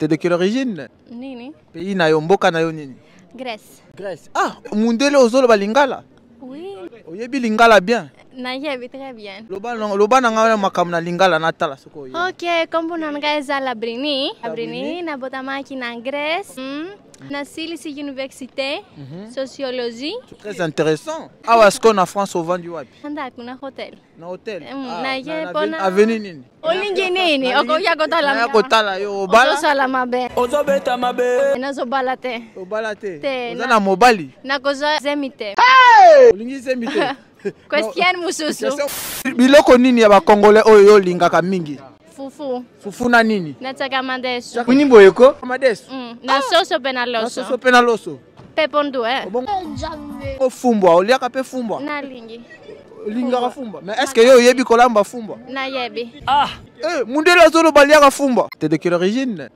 T'es de quelle origine Nini. Pays na Nayonini. na Grèce. Grèce. Ah, mundele ozolo Balingala Oui. Oyebi lingala bien naye ebe très bien loba na nga makambo na lingala natala soki oy ok kombo na nga eza labrini labrini nabotamaki na grèce hmm. mhm. nasilisi université mhm. sociologie très intéressant awa sikoyo na france ovandi wapi andako na hotel na hotel hmm, ah, naye mpona aveni nini olingi nini okoya kotala kotala yo obalazosala mabe ozobeta mabe nazobala te obala te oza na mobali nakozwa zemi te olingi zemi te Question mususu. Biloko nini ya bakongole oyo yo lingaka mingi? Fufu. Fufu na nini? Nataka madeso. Kuni boyeko? Madeso. Mm. Na ah! soso pe na loso. Na soso pe na loso. Pe pondu eh. Ofumbwa, oliaka pe fumbwa? Nalingi. olingaka fumba mais est ce que yo oyebi kolamba fumba nayebi ah eh, mundele azoloba aliaka fumba te de quelle origine